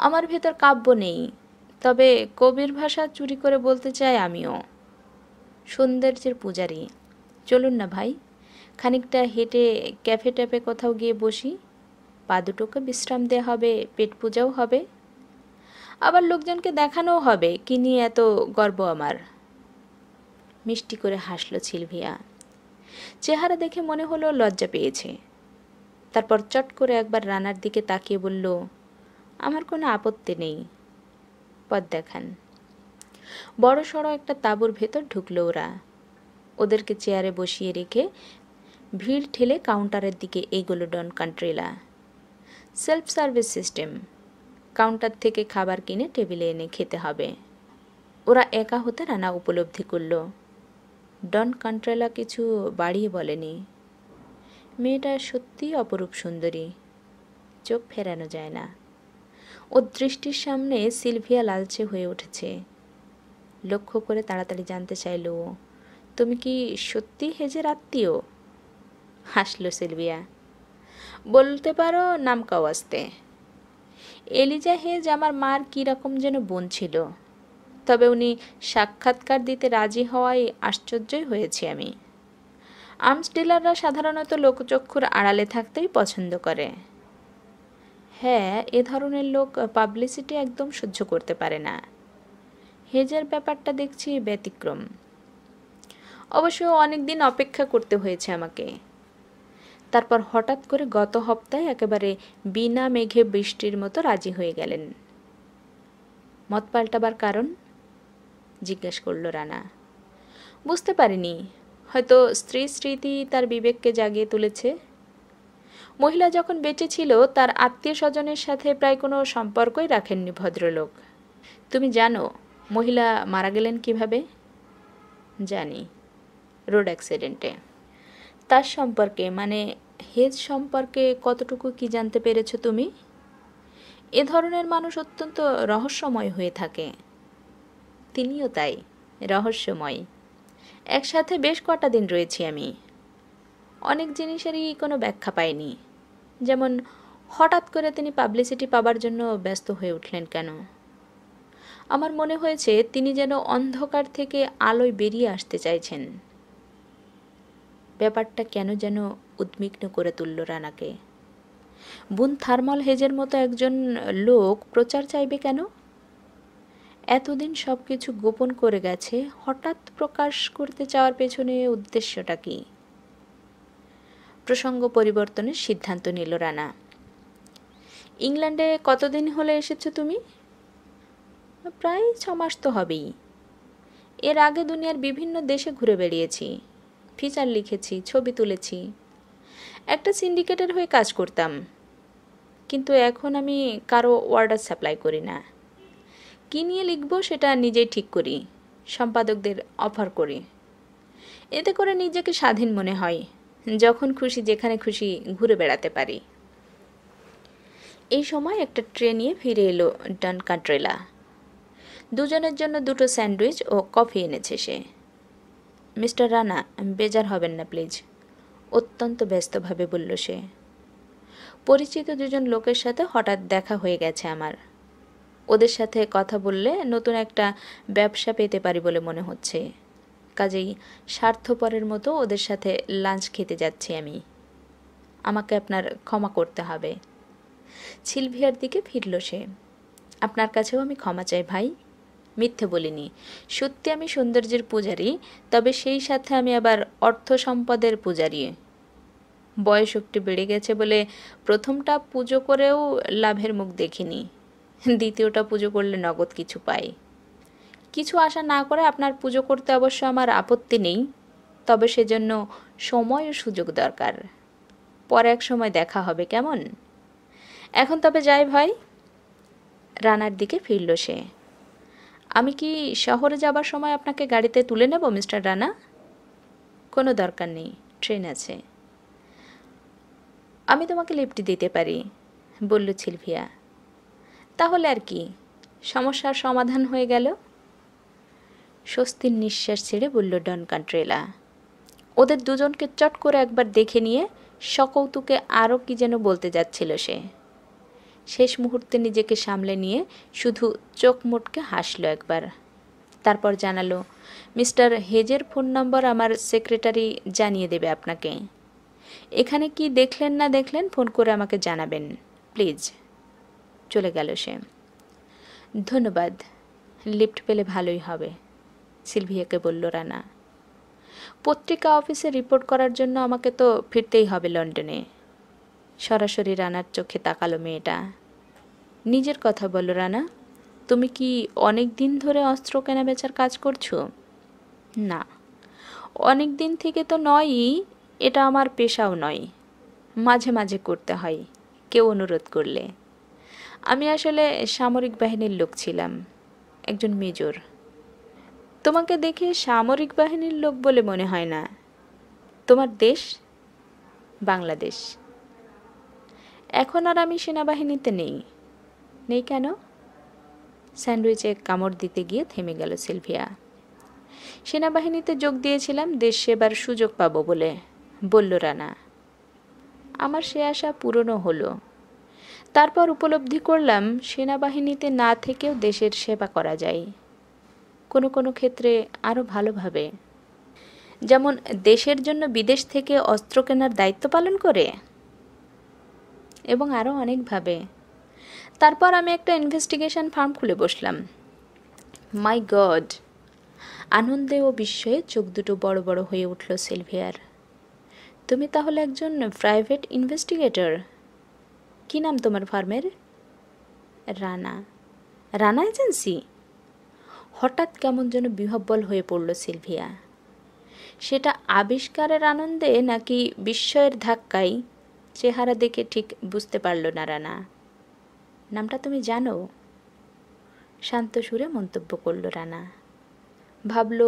আমার ভেতর কাব্য নেই তবে কবির ভাষা চুরি করে বলতে চাই আমিও সৌন্দর্যের পূজারি চলুন না ভাই খানিকটা হেঁটে ক্যাফে ট্যাপে কোথাও গিয়ে বসি পা দুটোকে বিশ্রাম দেওয়া হবে পেট পূজাও হবে আবার লোকজনকে দেখানোও হবে কি নিয়ে এত গর্ব আমার মিষ্টি করে হাসল ছিলভিয়া চেহারা দেখে মনে হলো লজ্জা পেয়েছে তারপর চট করে একবার রানার দিকে তাকিয়ে বলল আমার কোনো আপত্তি নেই পথ দেখান বড় সড়ো একটা তাঁবুর ভেতর ঢুকল ওরা ওদেরকে চেয়ারে বসিয়ে রেখে ভিড় ঠেলে কাউন্টারের দিকে এগোলো Don Cantrella self service system counter থেকে খাবার কিনে টেবিলে এনে খেতে হবে ওরা একা হতে রানা উপলব্ধি করল ডন কান্ট্রেলা কিছু বাড়িয়ে বলেনি মেয়েটা সত্যি অপরূপ সুন্দরী চোখ ফেরানো যায় না ওর দৃষ্টির সামনে সিলভিয়া লালচে হয়ে উঠেছে লক্ষ্য করে তাড়াতাড়ি জানতে চাইল ও তুমি কি সত্যি হেজের আত্মীয় হাসলো সিলভিয়া বলতে পারো নাম আসতে এলিজা হেজ আমার মার কীরকম যেন বোন ছিল তবে উনি সাক্ষাৎকার দিতে রাজি হওয়ায় আশ্চর্যই হয়েছি আমি আর্মস ডিলাররা সাধারণত লোকচক্ষুর আড়ালে থাকতেই পছন্দ করে হ্যাঁ এ ধরনের লোক পাবলিসিটি একদম সহ্য করতে পারে না হেজের ব্যাপারটা দেখছি ব্যতিক্রম অবশ্য অনেক দিন অপেক্ষা করতে হয়েছে আমাকে তারপর হঠাৎ করে গত হপ্তায় একেবারে বিনা মেঘে বৃষ্টির মতো রাজি হয়ে গেলেন মত পাল্টাবার কারণ জিজ্ঞেস করল রানা বুঝতে পারিনি হয়তো স্ত্রী স্মৃতি তার বিবেককে জাগিয়ে তুলেছে মহিলা যখন বেঁচে ছিল তার আত্মীয় স্বজনের সাথে প্রায় কোনো সম্পর্কই রাখেননি ভদ্রলোক তুমি জানো মহিলা মারা গেলেন কিভাবে জানি রোড অ্যাক্সিডেন্টে তার সম্পর্কে মানে হেজ সম্পর্কে কতটুকু কি জানতে পেরেছো তুমি এ ধরনের মানুষ অত্যন্ত রহস্যময় হয়ে থাকে তিনিও তাই রহস্যময় একসাথে বেশ কটা দিন রয়েছি আমি অনেক জিনিসেরই কোনো ব্যাখ্যা পাইনি যেমন হঠাৎ করে তিনি পাবলিসিটি পাবার জন্য ব্যস্ত হয়ে উঠলেন কেন আমার মনে হয়েছে তিনি যেন অন্ধকার থেকে আলোয় বেরিয়ে আসতে চাইছেন ব্যাপারটা কেন যেন উদ্বিগ্ন করে তুলল রানাকে বুন থার্মাল হেজের মতো একজন লোক প্রচার চাইবে কেন এতদিন সব কিছু গোপন করে গেছে হঠাৎ প্রকাশ করতে চাওয়ার পেছনে উদ্দেশ্যটা কি প্রসঙ্গ পরিবর্তনের সিদ্ধান্ত নিল রানা ইংল্যান্ডে কতদিন হলে এসেছো তুমি প্রায় ছ মাস তো হবেই এর আগে দুনিয়ার বিভিন্ন দেশে ঘুরে বেড়িয়েছি ফিচার লিখেছি ছবি তুলেছি একটা সিন্ডিকেটের হয়ে কাজ করতাম কিন্তু এখন আমি কারো অর্ডার সাপ্লাই করি না কী নিয়ে লিখব সেটা নিজেই ঠিক করি সম্পাদকদের অফার করি এতে করে নিজেকে স্বাধীন মনে হয় যখন খুশি যেখানে খুশি ঘুরে বেড়াতে পারি এই সময় একটা ট্রে নিয়ে ফিরে এলো ডান কাট্রেলা দুজনের জন্য দুটো স্যান্ডউইচ ও কফি এনেছে সে মিস্টার রানা বেজার হবেন না প্লিজ অত্যন্ত ব্যস্তভাবে বলল সে পরিচিত দুজন লোকের সাথে হঠাৎ দেখা হয়ে গেছে আমার ওদের সাথে কথা বললে নতুন একটা ব্যবসা পেতে পারি বলে মনে হচ্ছে কাজেই স্বার্থপরের মতো ওদের সাথে লাঞ্চ খেতে যাচ্ছি আমি আমাকে আপনার ক্ষমা করতে হবে সিলভিয়ার দিকে ফিরল সে আপনার কাছেও আমি ক্ষমা চাই ভাই মিথ্যে বলিনি সত্যি আমি সৌন্দর্যের পূজারী তবে সেই সাথে আমি আবার অর্থ সম্পদের পূজারী বয়স একটু বেড়ে গেছে বলে প্রথমটা পুজো করেও লাভের মুখ দেখিনি দ্বিতীয়টা পুজো করলে নগদ কিছু পাই কিছু আশা না করে আপনার পুজো করতে অবশ্য আমার আপত্তি নেই তবে সেজন্য সময় ও সুযোগ দরকার পরে এক সময় দেখা হবে কেমন এখন তবে যাই ভাই রানার দিকে ফিরল সে আমি কি শহরে যাবার সময় আপনাকে গাড়িতে তুলে নেব মিস্টার রানা কোনো দরকার নেই ট্রেন আছে আমি তোমাকে লিফটি দিতে পারি বলল ছিলভিয়া তাহলে আর কি সমস্যার সমাধান হয়ে গেল স্বস্তির নিঃশ্বাস ছেড়ে বলল ডন কান্ট্রেলা ওদের দুজনকে চট করে একবার দেখে নিয়ে সকৌতুকে আরও কি যেন বলতে যাচ্ছিল সে শেষ মুহূর্তে নিজেকে সামলে নিয়ে শুধু চোখ মুটকে হাসলো একবার তারপর জানালো মিস্টার হেজের ফোন নম্বর আমার সেক্রেটারি জানিয়ে দেবে আপনাকে এখানে কি দেখলেন না দেখলেন ফোন করে আমাকে জানাবেন প্লিজ চলে গেল সে ধন্যবাদ লিফট পেলে ভালোই হবে সিলভিয়াকে বলল রানা পত্রিকা অফিসে রিপোর্ট করার জন্য আমাকে তো ফিরতেই হবে লন্ডনে সরাসরি রানার চোখে তাকালো মেয়েটা নিজের কথা বলো রানা তুমি কি অনেক দিন ধরে অস্ত্র কেনাবেচার কাজ করছো না অনেক দিন থেকে তো নয়ই এটা আমার পেশাও নয় মাঝে মাঝে করতে হয় কেউ অনুরোধ করলে আমি আসলে সামরিক বাহিনীর লোক ছিলাম একজন মেজর তোমাকে দেখে সামরিক বাহিনীর লোক বলে মনে হয় না তোমার দেশ বাংলাদেশ এখন আর আমি সেনাবাহিনীতে নেই নেই কেন স্যান্ডউইচে কামড় দিতে গিয়ে থেমে গেল সিলভিয়া সেনাবাহিনীতে যোগ দিয়েছিলাম দেশ সেবার সুযোগ পাবো বলে বলল রানা আমার সে আশা পুরনো হলো তারপর উপলব্ধি করলাম সেনাবাহিনীতে না থেকেও দেশের সেবা করা যায় কোনো কোনো ক্ষেত্রে আরও ভালোভাবে যেমন দেশের জন্য বিদেশ থেকে অস্ত্র কেনার দায়িত্ব পালন করে এবং আরও অনেকভাবে তারপর আমি একটা ইনভেস্টিগেশন ফার্ম খুলে বসলাম মাই গড আনন্দে ও বিস্ময়ে চোখ দুটো বড় বড় হয়ে উঠল সিলভিয়ার তুমি তাহলে একজন প্রাইভেট ইনভেস্টিগেটর কি নাম তোমার ফার্মের রানা রানা এজেন্সি হঠাৎ কেমন যেন বিহব্বল হয়ে পড়ল সিলভিয়া সেটা আবিষ্কারের আনন্দে নাকি বিস্ময়ের ধাক্কায় চেহারা দেখে ঠিক বুঝতে পারল না রানা নামটা তুমি জানো শান্ত সুরে মন্তব্য করল রানা ভাবল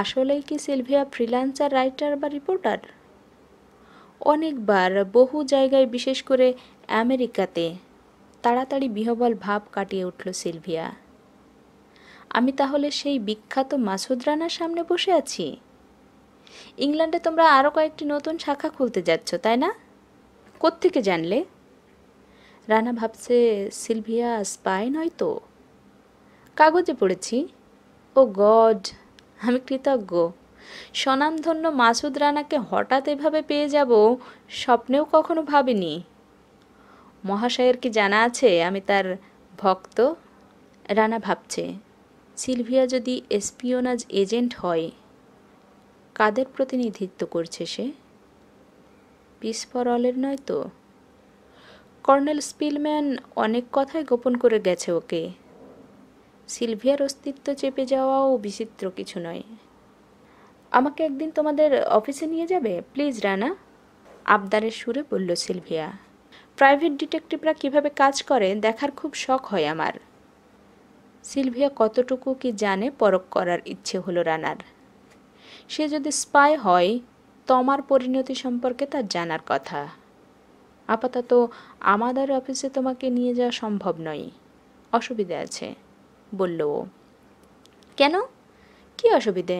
আসলেই কি সিলভিয়া ফ্রিল্যান্সার রাইটার বা রিপোর্টার অনেকবার বহু জায়গায় বিশেষ করে আমেরিকাতে তাড়াতাড়ি বিহবল ভাব কাটিয়ে উঠল সিলভিয়া আমি তাহলে সেই বিখ্যাত মাসুদ রানার সামনে বসে আছি ইংল্যান্ডে তোমরা আরও কয়েকটি নতুন শাখা খুলতে যাচ্ছ তাই না কোত্থেকে জানলে রানা ভাবছে সিলভিয়া স্পাই নয় তো কাগজে পড়েছি ও গড আমি কৃতজ্ঞ স্বনামধন্য মাসুদ রানাকে হঠাৎ এভাবে পেয়ে যাব স্বপ্নেও কখনো ভাবিনি মহাশয়ের কি জানা আছে আমি তার ভক্ত রানা ভাবছে সিলভিয়া যদি এসপিওনাজ এজেন্ট হয় কাদের প্রতিনিধিত্ব করছে সে পিসফর অলের নয় তো কর্নেল স্পিলম্যান অনেক কথাই গোপন করে গেছে ওকে সিলভিয়ার অস্তিত্ব চেপে যাওয়াও বিচিত্র কিছু নয় আমাকে একদিন তোমাদের অফিসে নিয়ে যাবে প্লিজ রানা আবদারের সুরে বলল সিলভিয়া প্রাইভেট ডিটেকটিভরা কিভাবে কাজ করে দেখার খুব শখ হয় আমার সিলভিয়া কতটুকু কি জানে পরক করার ইচ্ছে হলো রানার সে যদি স্পাই হয় তমার পরিণতি সম্পর্কে তার জানার কথা আপাতত আমাদের অফিসে তোমাকে নিয়ে যাওয়া সম্ভব নয় অসুবিধে আছে বলল ও কেন কি অসুবিধে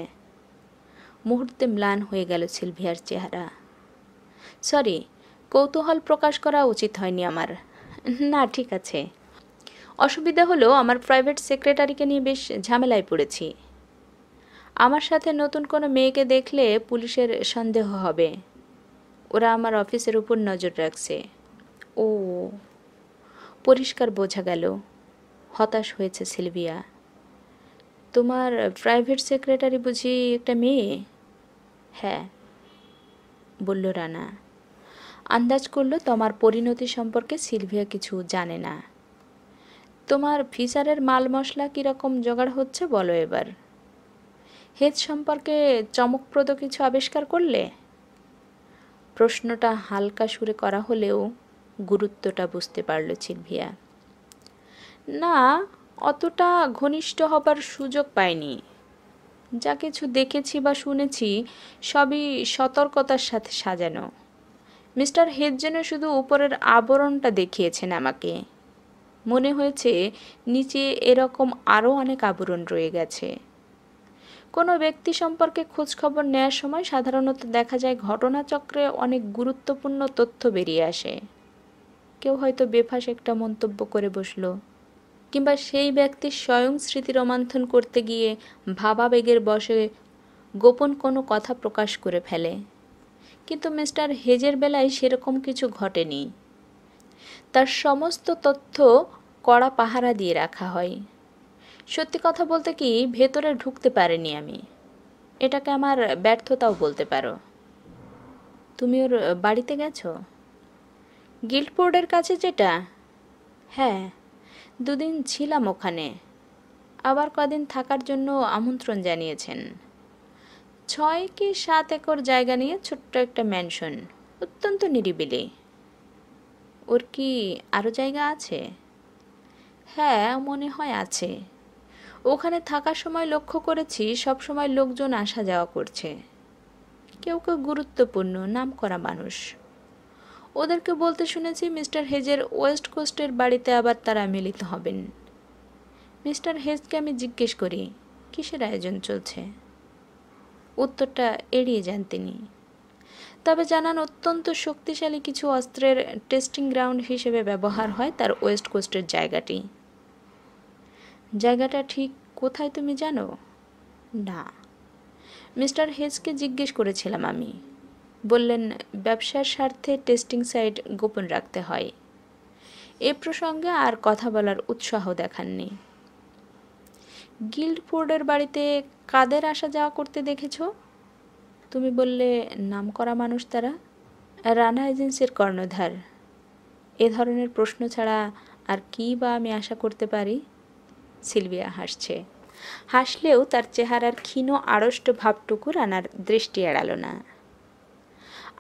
মুহূর্তে ম্লান হয়ে গেল সিলভিয়ার চেহারা সরি কৌতূহল প্রকাশ করা উচিত হয়নি আমার না ঠিক আছে অসুবিধা হলো আমার প্রাইভেট সেক্রেটারিকে নিয়ে বেশ ঝামেলায় পড়েছি আমার সাথে নতুন কোনো মেয়েকে দেখলে পুলিশের সন্দেহ হবে ওরা আমার অফিসের উপর নজর রাখছে ও পরিষ্কার বোঝা গেল হতাশ হয়েছে সিলভিয়া তোমার প্রাইভেট সেক্রেটারি বুঝি একটা মেয়ে হ্যাঁ বলল রানা আন্দাজ করলো তোমার পরিণতি সম্পর্কে সিলভিয়া কিছু জানে না তোমার ফিচারের মাল মশলা কীরকম জোগাড় হচ্ছে বলো এবার হেজ সম্পর্কে চমকপ্রদ কিছু আবিষ্কার করলে প্রশ্নটা হালকা সুরে করা হলেও গুরুত্বটা বুঝতে পারল ছিনভিয়া না অতটা ঘনিষ্ঠ হবার সুযোগ পাইনি যা কিছু দেখেছি বা শুনেছি সবই সতর্কতার সাথে সাজানো মিস্টার হেড যেন শুধু উপরের আবরণটা দেখিয়েছেন আমাকে মনে হয়েছে নিচে এরকম আরও অনেক আবরণ রয়ে গেছে কোনো ব্যক্তি সম্পর্কে খোঁজখবর নেওয়ার সময় সাধারণত দেখা যায় ঘটনাচক্রে অনেক গুরুত্বপূর্ণ তথ্য বেরিয়ে আসে কেউ হয়তো বেফাস একটা মন্তব্য করে বসল কিংবা সেই ব্যক্তি স্বয়ং স্মৃতি রোমান্থন করতে গিয়ে ভাবাবেগের বসে গোপন কোনো কথা প্রকাশ করে ফেলে কিন্তু মিস্টার হেজের বেলায় সেরকম কিছু ঘটেনি তার সমস্ত তথ্য কড়া পাহারা দিয়ে রাখা হয় সত্যি কথা বলতে কি ভেতরে ঢুকতে পারিনি আমি এটাকে আমার ব্যর্থতাও বলতে পারো তুমি ওর বাড়িতে গেছো বোর্ডের কাছে যেটা হ্যাঁ দুদিন ছিলাম ওখানে আবার কদিন থাকার জন্য আমন্ত্রণ জানিয়েছেন ছয় কি সাত একর জায়গা নিয়ে ছোট্ট একটা ম্যানশন অত্যন্ত নিরিবিলি ওর কি আরও জায়গা আছে হ্যাঁ মনে হয় আছে ওখানে থাকার সময় লক্ষ্য করেছি সব সময় লোকজন আসা যাওয়া করছে কেউ কেউ গুরুত্বপূর্ণ নাম করা মানুষ ওদেরকে বলতে শুনেছি মিস্টার হেজের ওয়েস্ট কোস্টের বাড়িতে আবার তারা মিলিত হবেন মিস্টার হেজকে আমি জিজ্ঞেস করি কিসের আয়োজন চলছে উত্তরটা এড়িয়ে যান তিনি তবে জানান অত্যন্ত শক্তিশালী কিছু অস্ত্রের টেস্টিং গ্রাউন্ড হিসেবে ব্যবহার হয় তার ওয়েস্ট কোস্টের জায়গাটি জায়গাটা ঠিক কোথায় তুমি জানো না মিস্টার হেজকে জিজ্ঞেস করেছিলাম আমি বললেন ব্যবসার স্বার্থে টেস্টিং সাইট গোপন রাখতে হয় এ প্রসঙ্গে আর কথা বলার উৎসাহ দেখাননি গিল্ড বাড়িতে কাদের আসা যাওয়া করতে দেখেছ তুমি বললে নাম করা মানুষ তারা রানা এজেন্সির কর্ণধার এ ধরনের প্রশ্ন ছাড়া আর কি বা আমি আশা করতে পারি সিলভিয়া হাসছে হাসলেও তার চেহারার ক্ষীণ আড়ষ্ট ভাবটুকু রানার দৃষ্টি এড়াল না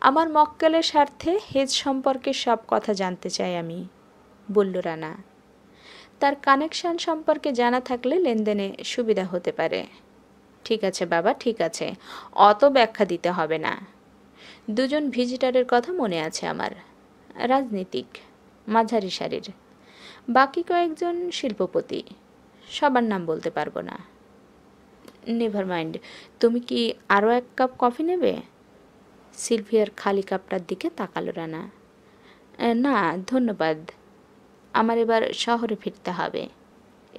আমার মক্কেলের স্বার্থে হেজ সম্পর্কে সব কথা জানতে চাই আমি বলল রানা তার কানেকশন সম্পর্কে জানা থাকলে লেনদেনে সুবিধা হতে পারে ঠিক আছে বাবা ঠিক আছে অত ব্যাখ্যা দিতে হবে না দুজন ভিজিটারের কথা মনে আছে আমার রাজনীতিক মাঝারি সারির বাকি কয়েকজন শিল্পপতি সবার নাম বলতে পারবো না নেভার মাইন্ড তুমি কি আরও এক কাপ কফি নেবে সিলভিয়ার খালি কাপটার দিকে তাকালো রানা না ধন্যবাদ আমার এবার শহরে ফিরতে হবে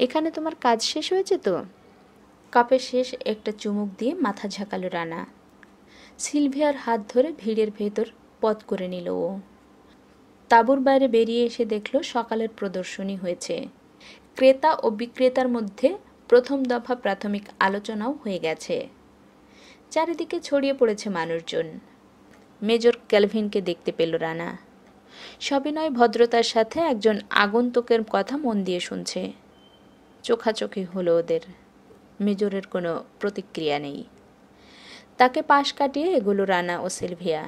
এখানে তোমার কাজ শেষ হয়েছে তো কাপে শেষ একটা চুমুক দিয়ে মাথা ঝাঁকালো রানা সিলভিয়ার হাত ধরে ভিড়ের ভেতর পথ করে নিল ও তাঁবুর বাইরে বেরিয়ে এসে দেখল সকালের প্রদর্শনী হয়েছে ক্রেতা ও বিক্রেতার মধ্যে প্রথম দফা প্রাথমিক আলোচনাও হয়ে গেছে চারিদিকে ছড়িয়ে পড়েছে মানুষজন মেজর ক্যালভিনকে দেখতে পেল রানা সবিনয় ভদ্রতার সাথে একজন আগন্তুকের কথা মন দিয়ে শুনছে চোখাচোখি হলো ওদের মেজরের কোনো প্রতিক্রিয়া নেই তাকে পাশ কাটিয়ে এগুলো রানা ও সেলভিয়া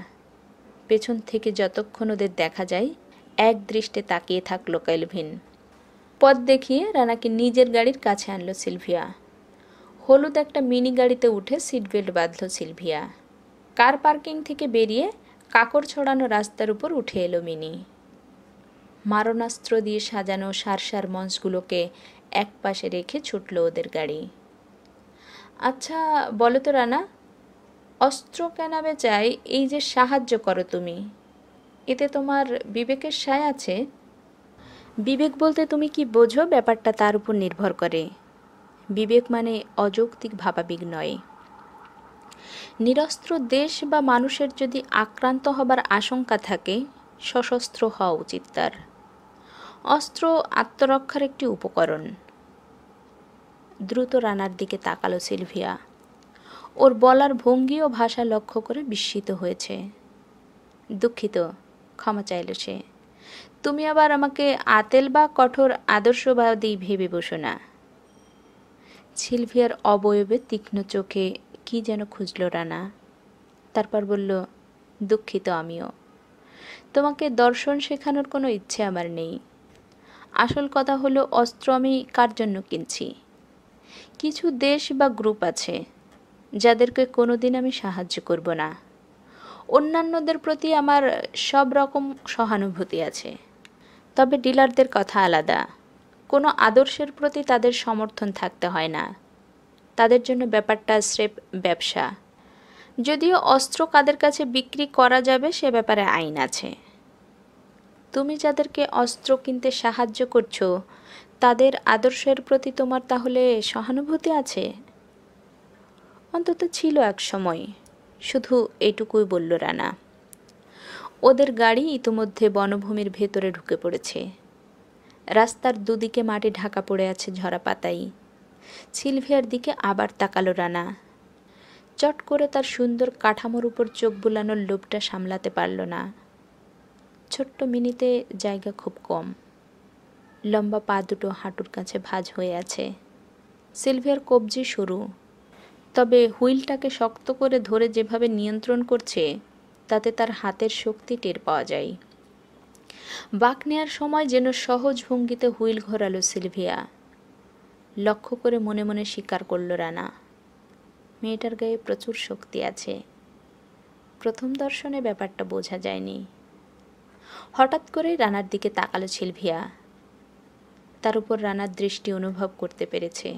পেছন থেকে যতক্ষণ ওদের দেখা যায় এক দৃষ্টে তাকিয়ে থাকলো ক্যালভিন পথ দেখিয়ে রানাকে নিজের গাড়ির কাছে আনলো সিলভিয়া হলুদ একটা মিনি গাড়িতে উঠে সিট বেল্ট বাঁধল সিলভিয়া কার পার্কিং থেকে বেরিয়ে কাকর ছড়ানো রাস্তার উপর উঠে এলো মিনি মারণাস্ত্র দিয়ে সাজানো সারসার মঞ্চগুলোকে এক পাশে রেখে ছুটল ওদের গাড়ি আচ্ছা বলো তো রানা অস্ত্র কেনাবে চাই এই যে সাহায্য করো তুমি এতে তোমার বিবেকের সায় আছে বিবেক বলতে তুমি কি বোঝো ব্যাপারটা তার উপর নির্ভর করে বিবেক মানে অযৌক্তিক ভাবাবিক নয় নিরস্ত্র দেশ বা মানুষের যদি আক্রান্ত হবার আশঙ্কা থাকে সশস্ত্র হওয়া উচিত তার অস্ত্র আত্মরক্ষার একটি উপকরণ দ্রুত রানার দিকে তাকালো সিলভিয়া ওর বলার ভঙ্গি ও ভাষা লক্ষ্য করে বিস্মিত হয়েছে দুঃখিত ক্ষমা চাইল সে তুমি আবার আমাকে আতেল বা কঠোর আদর্শবাদী ভেবে বসো না সিলভিয়ার অবয়বে তীক্ষ্ণ চোখে কি যেন খুঁজল রানা তারপর বলল দুঃখিত আমিও তোমাকে দর্শন শেখানোর কোনো ইচ্ছে আমার নেই আসল কথা হলো অস্ত্র আমি কার জন্য কিনছি কিছু দেশ বা গ্রুপ আছে যাদেরকে কোনোদিন আমি সাহায্য করব না অন্যান্যদের প্রতি আমার সব রকম সহানুভূতি আছে তবে ডিলারদের কথা আলাদা কোনো আদর্শের প্রতি তাদের সমর্থন থাকতে হয় না তাদের জন্য ব্যাপারটা স্রেফ ব্যবসা যদিও অস্ত্র কাদের কাছে বিক্রি করা যাবে সে ব্যাপারে আইন আছে তুমি যাদেরকে অস্ত্র কিনতে সাহায্য করছো তাদের আদর্শের প্রতি তোমার তাহলে সহানুভূতি আছে অন্তত ছিল এক সময় শুধু এটুকুই বলল রানা ওদের গাড়ি ইতোমধ্যে বনভূমির ভেতরে ঢুকে পড়েছে রাস্তার দুদিকে মাটি ঢাকা পড়ে আছে ঝরা পাতাই সিলভিয়ার দিকে আবার তাকালো রানা চট করে তার সুন্দর কাঠামোর উপর চোখ বুলানোর লোভটা সামলাতে পারল না ছোট্ট মিনিতে জায়গা খুব কম লম্বা পা দুটো হাঁটুর কাছে ভাজ হয়ে আছে সিলভিয়ার কবজি সরু তবে হুইলটাকে শক্ত করে ধরে যেভাবে নিয়ন্ত্রণ করছে তাতে তার হাতের শক্তি টের পাওয়া যায় বাঁক নেয়ার সময় যেন সহজ ভঙ্গিতে হুইল ঘোরালো সিলভিয়া লক্ষ্য করে মনে মনে স্বীকার করল রানা মেয়েটার গায়ে প্রচুর শক্তি আছে প্রথম দর্শনে ব্যাপারটা বোঝা যায়নি হঠাৎ করে রানার দিকে তাকালো সিলভিয়া তার উপর রানার দৃষ্টি অনুভব করতে পেরেছে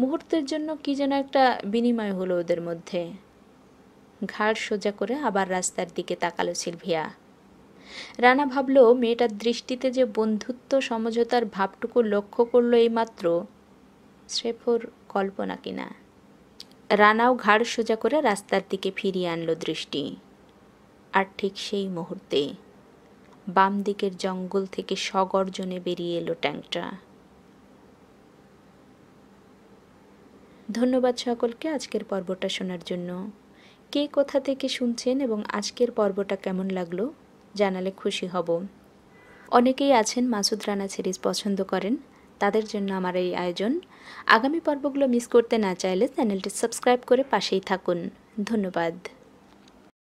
মুহূর্তের জন্য কি যেন একটা বিনিময় হলো ওদের মধ্যে ঘাড় সোজা করে আবার রাস্তার দিকে তাকালো সিলভিয়া রানা ভাবল মেয়েটার দৃষ্টিতে যে বন্ধুত্ব সমঝোতার ভাবটুকু লক্ষ্য করলো এইমাত্র শ্রেফোর কল্পনা কিনা রানাও ঘাড় সোজা করে রাস্তার দিকে ফিরিয়ে আনলো দৃষ্টি আর ঠিক সেই মুহূর্তে বাম দিকের জঙ্গল থেকে সগর্জনে বেরিয়ে এলো ট্যাঙ্কটা ধন্যবাদ সকলকে আজকের পর্বটা শোনার জন্য কে কোথা থেকে শুনছেন এবং আজকের পর্বটা কেমন লাগলো জানালে খুশি হব অনেকেই আছেন মাসুদ রানা সিরিজ পছন্দ করেন তাদের জন্য আমার এই আয়োজন আগামী পর্বগুলো মিস করতে না চাইলে চ্যানেলটি সাবস্ক্রাইব করে পাশেই থাকুন ধন্যবাদ